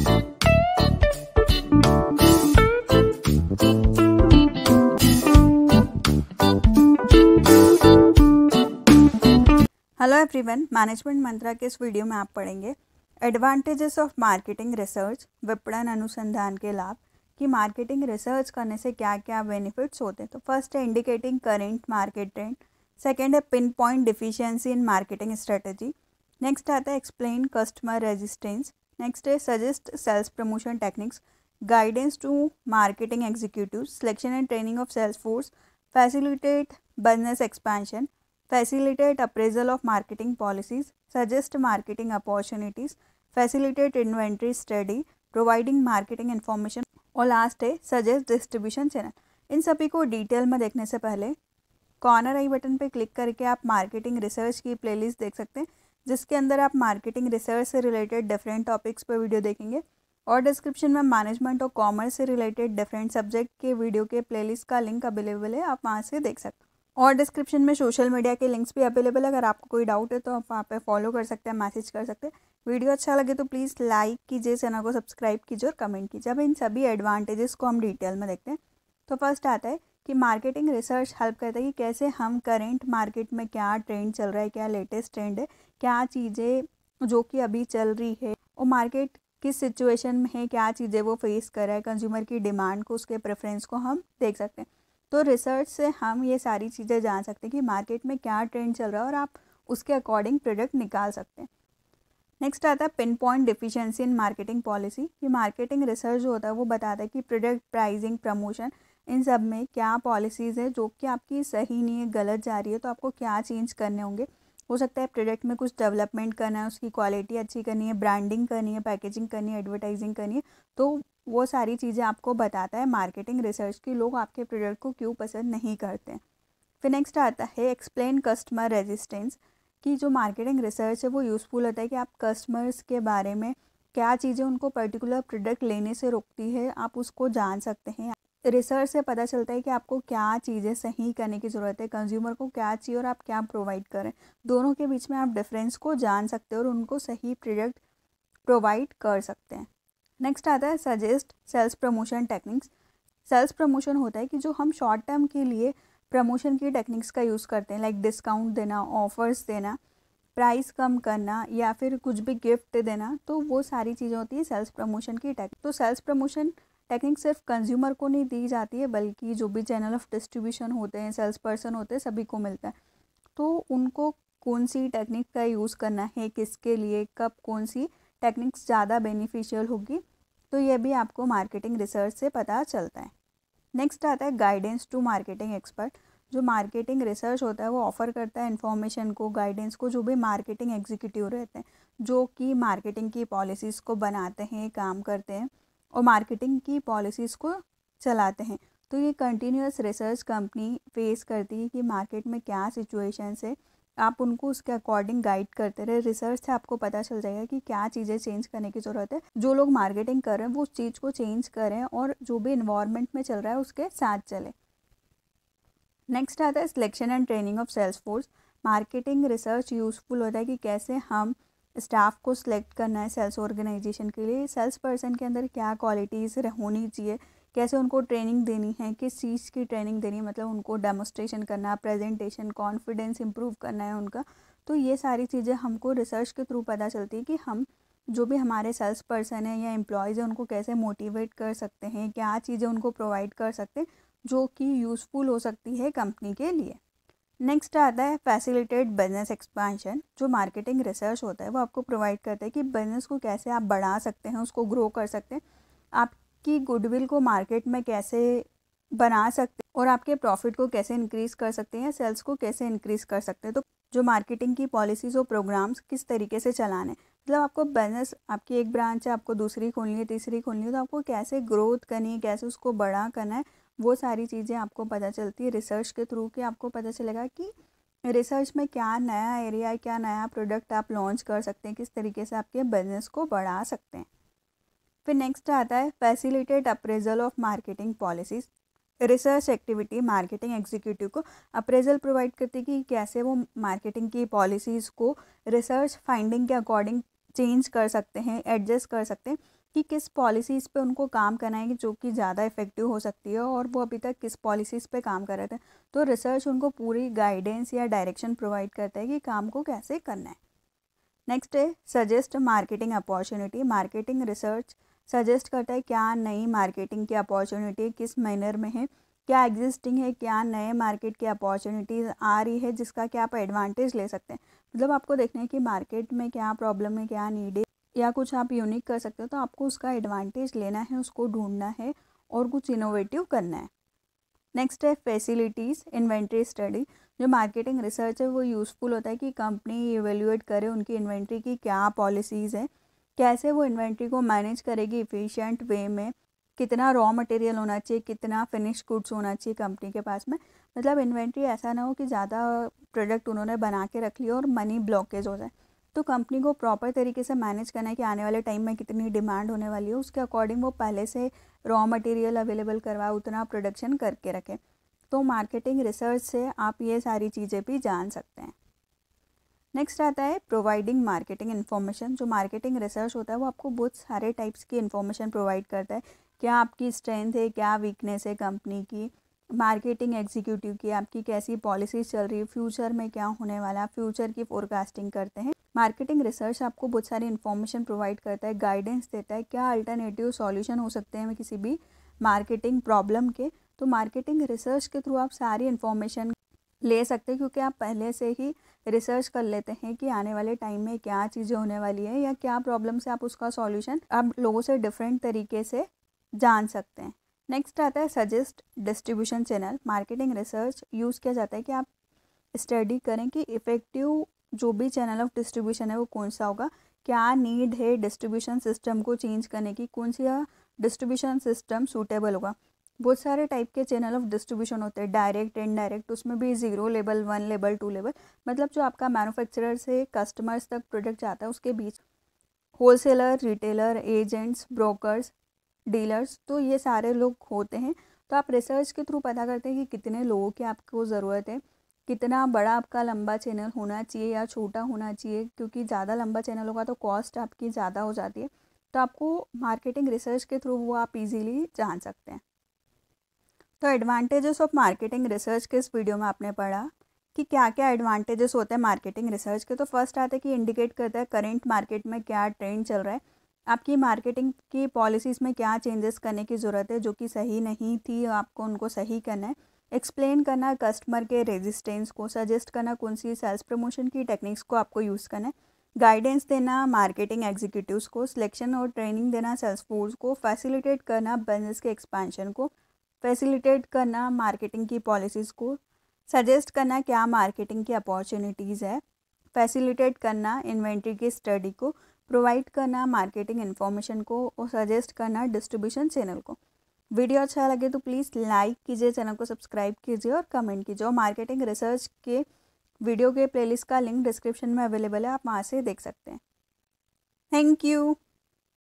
hello everyone management मंत्रा के इस video में आप पढ़ेंगे एडवांटेजेस ऑफ मार्केटिंग रिसर्च विपणन अनुसंधान के लाभ कि मार्केटिंग रिसर्च करने से क्या क्या बेनिफिट्स होते हैं तो फर्स्ट है indicating current market trend second है pinpoint deficiency in marketing strategy next आता है एक्सप्लेन कस्टमर रेजिस्टेंस नेक्स्ट है suggest sales promotion techniques guidance to marketing executive selection and training of sales force facilitate business expansion facilitate appraisal of marketing policies suggest marketing opportunities facilitate inventory study providing marketing information और last है suggest distribution channel इन सभी को detail में देखने से पहले corner I button पर क्लिक करके आप मार्केटिंग रिसर्च की प्लेलिस्ट देख सकते हैं जिसके अंदर आप मार्केटिंग रिसर्च से रिलेटेड डिफरेंट टॉपिक्स पर वीडियो देखेंगे और डिस्क्रिप्शन में मैनेजमेंट और कॉमर्स से रिलेटेड डिफरेंट सब्जेक्ट के वीडियो के प्लेलिस्ट का लिंक अवेलेबल है आप वहाँ से देख सकते हैं और डिस्क्रिप्शन में सोशल मीडिया के लिंक्स भी अवेलेबल है अगर आपको कोई डाउट है तो आप वहाँ पर फॉलो कर सकते हैं मैसेज कर सकते हैं वीडियो अच्छा लगे तो प्लीज़ लाइक कीजिए चैनल को सब्सक्राइब कीजिए और कमेंट कीजिए अब इन सभी एडवांटेजेस को हम डिटेल में देखते हैं तो फर्स्ट आता है कि मार्केटिंग रिसर्च हेल्प करता है कि कैसे हम करेंट मार्केट में क्या ट्रेंड चल रहा है क्या लेटेस्ट ट्रेंड है क्या चीज़ें जो कि अभी चल रही है और मार्केट किस सिचुएशन में है क्या चीज़ें वो फेस कर रहा है कंज्यूमर की डिमांड को उसके प्रेफरेंस को हम देख सकते हैं तो रिसर्च से हम ये सारी चीज़ें जान सकते हैं कि मार्केट में क्या ट्रेंड चल रहा है और आप उसके अकॉर्डिंग प्रोडक्ट निकाल सकते हैं नेक्स्ट आता है pinpoint deficiency in marketing policy कि मार्केटिंग रिसर्च जो होता है वो बताता है कि प्रोडक्ट प्राइजिंग प्रमोशन इन सब में क्या पॉलिसीज़ है जो कि आपकी सही नहीं है गलत जा रही है तो आपको क्या चेंज करने होंगे हो सकता है प्रोडक्ट में कुछ डेवलपमेंट करना है उसकी क्वालिटी अच्छी करनी है ब्रांडिंग करनी है पैकेजिंग करनी है एडवर्टाइजिंग करनी है तो वो सारी चीज़ें आपको बताता है मार्केटिंग रिसर्च की लोग आपके प्रोडक्ट को क्यों पसंद नहीं करते हैं फिर नेक्स्ट आता है एक्सप्लेन कस्टमर रेजिस्टेंस कि जो मार्केटिंग रिसर्च है वो यूज़फुल होता है कि आप कस्टमर्स के बारे में क्या चीज़ें उनको पर्टिकुलर प्रोडक्ट लेने से रोकती है आप उसको जान सकते हैं रिसर्च से पता चलता है कि आपको क्या चीज़ें सही करने की ज़रूरत है कंज्यूमर को क्या चाहिए और आप क्या प्रोवाइड करें दोनों के बीच में आप डिफरेंस को जान सकते हो और उनको सही प्रोडक्ट प्रोवाइड कर सकते हैं नेक्स्ट आता है suggest sales promotion techniques sales promotion होता है कि जो हम शॉर्ट टर्म के लिए प्रमोशन की टेक्निक्स का यूज़ करते हैं लाइक डिस्काउंट देना ऑफर्स देना प्राइस कम करना या फिर कुछ भी गिफ्ट देना तो वो सारी चीज़ें होती है सेल्स प्रमोशन की टेक्निक तो सेल्स प्रमोशन टेक्निक सिर्फ कंज्यूमर को नहीं दी जाती है बल्कि जो भी चैनल ऑफ डिस्ट्रीब्यूशन होते हैं सेल्स पर्सन होते हैं सभी को मिलता है तो उनको कौन सी टेक्निक का यूज़ करना है किसके लिए कब कौन सी टेक्निक्स ज़्यादा बेनिफिशियल होगी तो ये भी आपको मार्केटिंग रिसर्च से पता चलता है नेक्स्ट आता है गाइडेंस टू मार्केटिंग एक्सपर्ट जो मार्केटिंग रिसर्च होता है वो ऑफ़र करता है इन्फॉर्मेशन को गाइडेंस को जो भी मार्केटिंग एग्जीक्यूटिव रहते हैं जो कि मार्केटिंग की पॉलिसीज़ को बनाते हैं काम करते हैं और मार्केटिंग की पॉलिसीज़ को चलाते हैं तो ये कंटिन्यूस रिसर्च कंपनी फेस करती है कि मार्केट में क्या सिचुएशंस है आप उनको उसके अकॉर्डिंग गाइड करते रहे रिसर्च से आपको पता चल जाएगा कि क्या चीज़ें चेंज करने की ज़रूरत है जो लोग मार्केटिंग कर रहे हैं वो उस चीज़ को चेंज करें और जो भी इन्वायरमेंट में चल रहा है उसके साथ चले नेक्स्ट आता है selection and training of sales force marketing research useful होता है कि कैसे हम स्टाफ को सिलेक्ट करना है सेल्स ऑर्गेनाइजेशन के लिए सेल्स पर्सन के अंदर क्या क्वालिटीज़ होनी चाहिए कैसे उनको ट्रेनिंग देनी है किस चीज़ की ट्रेनिंग देनी है मतलब उनको डेमोस्ट्रेशन करना प्रेजेंटेशन कॉन्फिडेंस इम्प्रूव करना है उनका तो ये सारी चीज़ें हमको रिसर्च के थ्रू पता चलती है कि हम जो भी हमारे सेल्स पर्सन हैं या एम्प्लॉयज़ हैं उनको कैसे मोटिवेट कर सकते हैं क्या चीज़ें उनको प्रोवाइड कर सकते हैं जो कि यूज़फुल हो सकती है कंपनी के लिए नेक्स्ट आता है फैसिलिटेड बिजनेस एक्सपेंशन जो मार्केटिंग रिसर्च होता है वो आपको प्रोवाइड करता है कि बिजनेस को कैसे आप बढ़ा सकते हैं उसको ग्रो कर सकते हैं आपकी गुडविल को मार्केट में कैसे बना सकते हैं और आपके प्रॉफिट को कैसे इंक्रीज़ कर सकते हैं सेल्स को कैसे इंक्रीज़ कर सकते हैं तो जो मार्केटिंग की पॉलिसीज़ और प्रोग्राम्स किस तरीके से चलाने मतलब आपको बिजनेस आपकी एक ब्रांच है आपको दूसरी खोलनी है तीसरी खोलनी है तो आपको कैसे ग्रोथ करनी है कैसे उसको बड़ा करना है वो सारी चीज़ें आपको पता चलती है रिसर्च के थ्रू कि आपको पता चलेगा कि रिसर्च में क्या नया एरिया क्या नया प्रोडक्ट आप लॉन्च कर सकते हैं किस तरीके से आपके बिजनेस को बढ़ा सकते हैं फिर नेक्स्ट आता है facilitated appraisal of marketing policies research activity marketing executive को अप्रेजल प्रोवाइड करती है कि कैसे वो मार्केटिंग की पॉलिसीज़ को रिसर्च फाइंडिंग के अकॉर्डिंग चेंज कर सकते हैं एडजस्ट कर सकते हैं कि किस पॉलिसीज़ पे उनको काम करना है जो कि ज़्यादा इफ़ेक्टिव हो सकती है और वो अभी तक किस पॉलिसीज़ पे काम कर रहे थे तो रिसर्च उनको पूरी गाइडेंस या डायरेक्शन प्रोवाइड करता है कि काम को कैसे करना है नेक्स्ट है suggest marketing opportunity marketing research suggest करता है क्या नई मार्केटिंग की अपॉर्चुनिटी किस मैनर में है क्या एग्जिस्टिंग है क्या नए मार्केट की अपॉर्चुनिटीज़ आ रही है जिसका क्या आप एडवांटेज ले सकते हैं मतलब आपको देखना है कि मार्केट में क्या प्रॉब्लम है क्या नीड है या कुछ आप यूनिक कर सकते हो तो आपको उसका एडवांटेज लेना है उसको ढूंढना है और कुछ इनोवेटिव करना है नेक्स्ट है फैसिलिटीज़ इन्वेंट्री स्टडी जो मार्केटिंग रिसर्च है वो यूज़फुल होता है कि कंपनी इवेल्यूएट करे उनकी इन्वेंट्री की क्या पॉलिसीज़ है कैसे वो इन्वेंट्री को मैनेज करेगी इफ़िशियंट वे में कितना रॉ मटेरियल होना चाहिए कितना फिनिश गुड्स होना चाहिए कंपनी के पास में मतलब इन्वेंट्री ऐसा ना हो कि ज़्यादा प्रोडक्ट उन्होंने बना के रख लिया और मनी ब्लॉकेज हो जाए तो कंपनी को प्रॉपर तरीके से मैनेज करना है कि आने वाले टाइम में कितनी डिमांड होने वाली है उसके अकॉर्डिंग वो पहले से रॉ मटेरियल अवेलेबल करवाए उतना प्रोडक्शन करके रखें तो मार्केटिंग रिसर्च से आप ये सारी चीज़ें भी जान सकते हैं नेक्स्ट आता है प्रोवाइडिंग मार्केटिंग इन्फॉर्मेशन जो मार्केटिंग रिसर्च होता है वो आपको बहुत सारे टाइप्स की इन्फॉर्मेशन प्रोवाइड करता है क्या आपकी स्ट्रेंथ है क्या वीकनेस है कंपनी की मार्केटिंग एग्जीक्यूटिव की आपकी कैसी पॉलिसीज चल रही है फ्यूचर में क्या होने वाला फ्यूचर की फोरकास्टिंग करते हैं मार्केटिंग रिसर्च आपको बहुत सारी इन्फॉर्मेशन प्रोवाइड करता है गाइडेंस देता है क्या अल्टरनेटिव सॉल्यूशन हो सकते हैं किसी भी मार्केटिंग प्रॉब्लम के तो मार्केटिंग रिसर्च के थ्रू आप सारी इन्फॉर्मेशन ले सकते हैं क्योंकि आप पहले से ही रिसर्च कर लेते हैं कि आने वाले टाइम में क्या चीज़ें होने वाली है या क्या प्रॉब्लम से आप उसका सॉल्यूशन आप लोगों से डिफरेंट तरीके से जान सकते हैं नेक्स्ट आता है suggest distribution channel marketing research use किया जाता है कि आप स्टडी करें कि इफ़ेक्टिव जो भी चैनल ऑफ डिस्ट्रीब्यूशन है वो कौन सा होगा क्या नीड है डिस्ट्रीब्यूशन सिस्टम को चेंज करने की कौन सी डिस्ट्रीब्यूशन सिस्टम सूटेबल होगा बहुत सारे टाइप के चैनल ऑफ डिस्ट्रीब्यूशन होते हैं डायरेक्ट इनडायरेक्ट उसमें भी zero level one level two level मतलब जो आपका मैन्युफैक्चरर से कस्टमर्स तक प्रोडक्ट जाता है उसके बीच wholesaler retailer agents brokers dealers तो ये सारे लोग होते हैं तो आप रिसर्च के थ्रू पता करते हैं कि कितने लोगों की आपको ज़रूरत है कितना बड़ा आपका लंबा चैनल होना चाहिए या छोटा होना चाहिए क्योंकि ज़्यादा लंबा चैनल होगा तो कॉस्ट आपकी ज़्यादा हो जाती है तो आपको मार्केटिंग रिसर्च के थ्रू वो आप इजीली जान सकते हैं तो एडवांटेजेस ऑफ मार्केटिंग रिसर्च के इस वीडियो में आपने पढ़ा कि क्या क्या एडवांटेजेस होते हैं मार्केटिंग रिसर्च के तो फर्स्ट आते हैं कि इंडिकेट करता है करेंट मार्केट में क्या ट्रेंड चल रहा है आपकी मार्केटिंग की पॉलिसीज़ में क्या चेंजेस करने की ज़रूरत है जो कि सही नहीं थी आपको उनको सही करना है एक्सप्लेन करना कस्टमर के रेजिस्टेंस को सजेस्ट करना कौन सी सेल्स प्रमोशन की टेक्निक्स को आपको यूज़ करना है गाइडेंस देना मार्केटिंग एग्जीक्यूटिव को सिलेक्शन और ट्रेनिंग देना सेल्स फोर्स को फैसिलिटेट करना बिजनेस के एक्सपेंशन को फैसिलिटेट करना मार्केटिंग की पॉलिसीज़ को सजेस्ट करना क्या मार्केटिंग की अपॉर्चुनिटीज़ है फैसिलिटेट करना इन्वेंट्री की स्टडी को प्रोवाइड करना मार्केटिंग इन्फॉर्मेशन को और सजेस्ट करना डिस्ट्रीब्यूशन चैनल को वीडियो अच्छा लगे तो प्लीज़ लाइक कीजिए चैनल को सब्सक्राइब कीजिए और कमेंट कीजिए और मार्केटिंग रिसर्च के वीडियो के प्लेलिस्ट का लिंक डिस्क्रिप्शन में अवेलेबल है आप वहाँ से देख सकते हैं थैंक यू